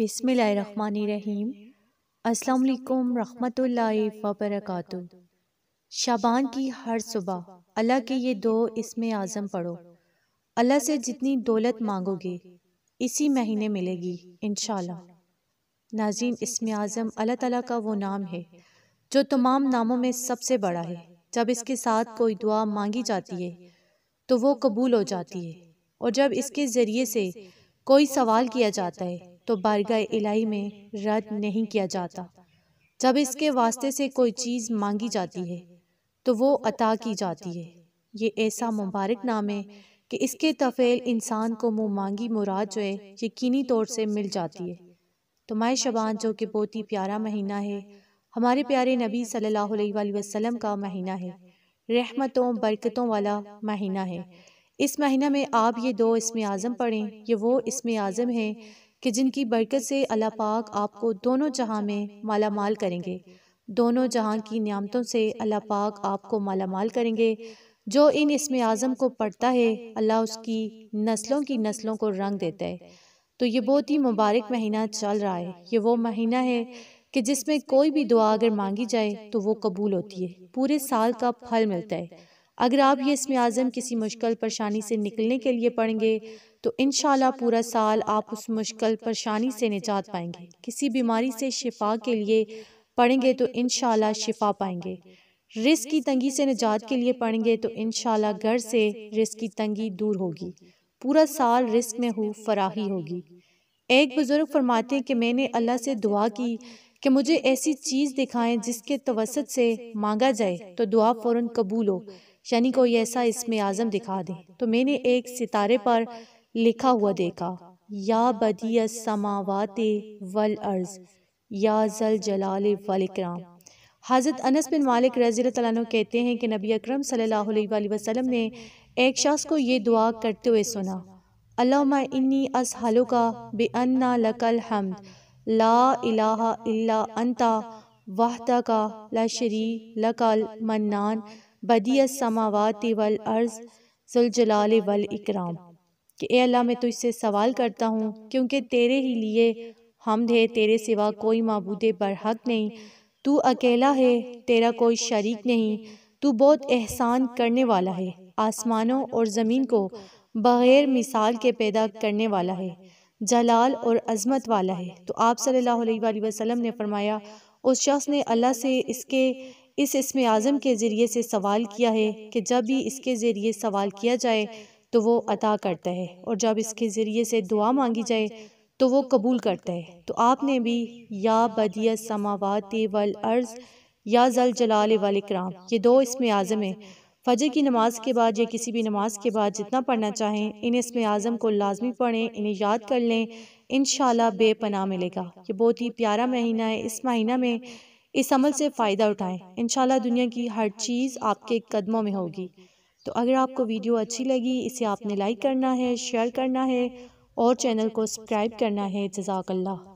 बिसमीम अस्सलाम रहमतुल्लाहि व बरकातहू शाबान की हर सुबह अल्लाह के ये दो इसमें आज़म पढ़ो अल्लाह से जितनी दौलत मांगोगे इसी महीने मिलेगी इन नाजीन इसमें आज़म अल्लाह ताला का वो नाम है जो तमाम नामों में सबसे बड़ा है जब इसके साथ कोई दुआ मांगी जाती है तो वो कबूल हो जाती है और जब इसके ज़रिए से कोई सवाल किया जाता है तो बारगाह इलाही में रद्द नहीं किया जाता जब इसके वास्ते से कोई चीज़ मांगी जाती है तो वो अता की जाती है ये ऐसा मुबारक नाम है कि इसके तफेल इंसान को मुँह मांगी मुराद जो है यकीनी तौर से मिल जाती है तो माए शबान जो कि बहुत ही प्यारा महीना है हमारे प्यारे नबी सल्लल्लाहु अलैहि वसल्लम का महीना है रहमतों बरकतों वाला महीना है इस महीना में आप ये दो इसम आज़म पढ़ें ये वो इसम आज़म हैं कि जिनकी बरकत से अल्लाह पाक आपको दोनों जहां में माला माल करेंगे दोनों जहां की नियामतों से अल्लाह पाक आपको माला माल करेंगे जो इन इसम आज़म को पढ़ता है अल्लाह उसकी नस्लों की नस्लों को रंग देता है तो ये बहुत ही मुबारक महीना चल रहा है ये वो महीना है कि जिसमें कोई भी दुआ अगर मांगी जाए तो वो कबूल होती है पूरे साल का फल मिलता है अगर आप ये इसमें आज़म किसी मुश्किल परेशानी से निकलने के लिए पढ़ेंगे तो इन पूरा साल आप उस मुश्किल परेशानी से निजात पाएंगे किसी बीमारी से शिफा के लिए पढ़ेंगे तो इन शिफा पाएंगे रिस्क की तंगी से निजात के लिए पढ़ेंगे तो इन घर से रिस्क की तंगी दूर होगी पूरा साल रिस्क में हो फराही होगी एक बुज़ुर्ग फरमाते हैं कि मैंने अल्लाह से दुआ की कि मुझे ऐसी चीज़ दिखाएं जिसके तवसत से मांगा जाए तो दुआ फौरन कबूल हो यानी कोई ऐसा इसमें आज़म दिखा दे तो मैंने एक सितारे पर लिखा हुआ देखा या बदिया समावात वल अर्ज़ या जल जलाल वल इकराम हज़रत अनस बिन मालिक रजी कहते हैं कि नबी अकरम सल्लल्लाहु अलैहि वसल्लम ने एक शख्स को ये दुआ करते हुए सुना अल्लाह इन्नी असहलुका बे अन्ना लकल हमद ला इलाहा इल्ला अंता वाहदा का ला शरी लकल मन्नान बदिया समावाति वल अर्ज़ जुलजलाल वल इकराम कि ए अल्लाह मैं तुझसे सवाल करता हूँ क्योंकि तेरे ही लिए हमद है तेरे सिवा कोई मबूद बरहक नहीं तू अकेला है तेरा कोई शरीक नहीं तू बहुत एहसान करने वाला है आसमानों और ज़मीन को बग़ैर मिसाल के पैदा करने वाला है जलाल और अजमत वाला है तो आप सल्लल्लाहु अलैहि वसल्लम ने फरमाया उस शख्स ने अल्लाह से इसके इस इसम आज़म के ज़रिए से सवाल किया है कि जब भी इसके ज़रिए सवाल किया जाए तो वो अता करता है और जब इसके ज़रिए से दुआ मांगी जाए तो वो कबूल करता है तो आपने भी या बदिया समावत वल अर्ज़ या जल जलाल वाल कराम ये दो इसम आज़म हैं फजर की नमाज के बाद या किसी भी नमाज के बाद जितना पढ़ना चाहें इन इसमें आज़म को लाजमी पढ़ें इन्हें याद कर लें इन बेपनाह मिलेगा ये बहुत ही प्यारा महीना है इस महीना में इस अमल से फ़ायदा उठाएं इन दुनिया की हर चीज़ आपके कदमों में होगी तो अगर आपको वीडियो अच्छी लगी इसे आपने लाइक करना है शेयर करना है और चैनल को सब्सक्राइब करना है जजाकल्ला